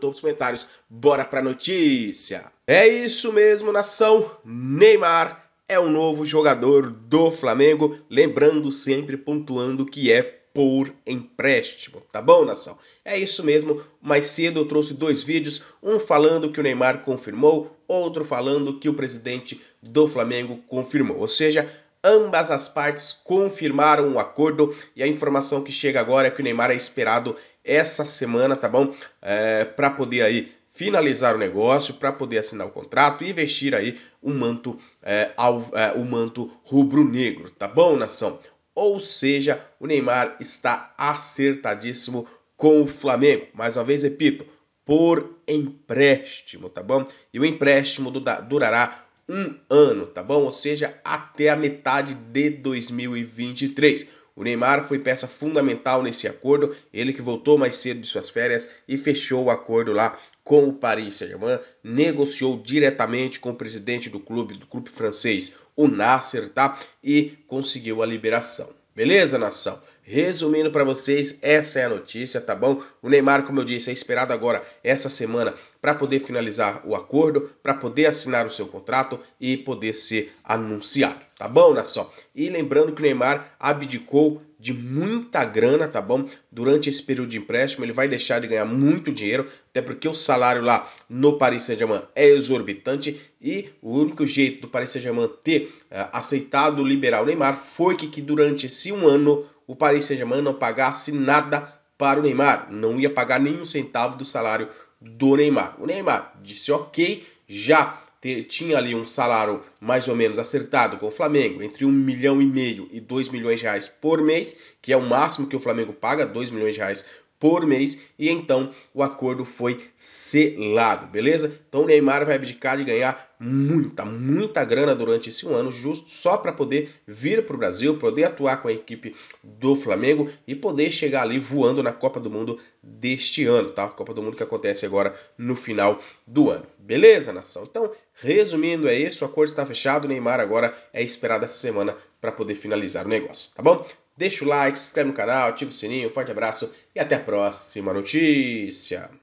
topo dos comentários. Bora pra notícia! É isso mesmo, nação! Neymar é o novo jogador do Flamengo, lembrando sempre, pontuando que é por empréstimo, tá bom, nação? É isso mesmo. Mais cedo eu trouxe dois vídeos, um falando que o Neymar confirmou, outro falando que o presidente do Flamengo confirmou. Ou seja, Ambas as partes confirmaram o acordo e a informação que chega agora é que o Neymar é esperado essa semana, tá bom? É, para poder aí finalizar o negócio, para poder assinar o contrato e vestir aí o manto, é, ao, é, manto rubro-negro, tá bom, nação? Ou seja, o Neymar está acertadíssimo com o Flamengo. Mais uma vez, repito, por empréstimo, tá bom? E o empréstimo durará um ano, tá bom? Ou seja, até a metade de 2023. O Neymar foi peça fundamental nesse acordo, ele que voltou mais cedo de suas férias e fechou o acordo lá com o Paris Saint-Germain, negociou diretamente com o presidente do clube, do clube francês, o Nasser, tá? E conseguiu a liberação. Beleza, nação? Resumindo para vocês, essa é a notícia, tá bom? O Neymar, como eu disse, é esperado agora essa semana para poder finalizar o acordo, para poder assinar o seu contrato e poder ser anunciado, tá bom, nação? E lembrando que o Neymar abdicou de muita grana, tá bom? Durante esse período de empréstimo, ele vai deixar de ganhar muito dinheiro, até porque o salário lá no Paris Saint-Germain é exorbitante e o único jeito do Paris Saint-Germain ter uh, aceitado liberar o Neymar foi que, que durante esse um ano o Paris Saint-Germain não pagasse nada para o Neymar, não ia pagar nenhum centavo do salário do Neymar. O Neymar disse ok, já tinha ali um salário mais ou menos acertado com o Flamengo, entre 1 um milhão e meio e 2 milhões de reais por mês, que é o máximo que o Flamengo paga, 2 milhões de reais por mês e então o acordo foi selado, beleza? Então o Neymar vai abdicar de ganhar muita, muita grana durante esse um ano, justo só para poder vir para o Brasil, poder atuar com a equipe do Flamengo e poder chegar ali voando na Copa do Mundo deste ano, tá? Copa do Mundo que acontece agora no final do ano, beleza, nação? Então, resumindo, é isso: o acordo está fechado. O Neymar agora é esperado essa semana para poder finalizar o negócio, tá bom? Deixa o like, se inscreve no canal, ativa o sininho, forte abraço e até a próxima notícia.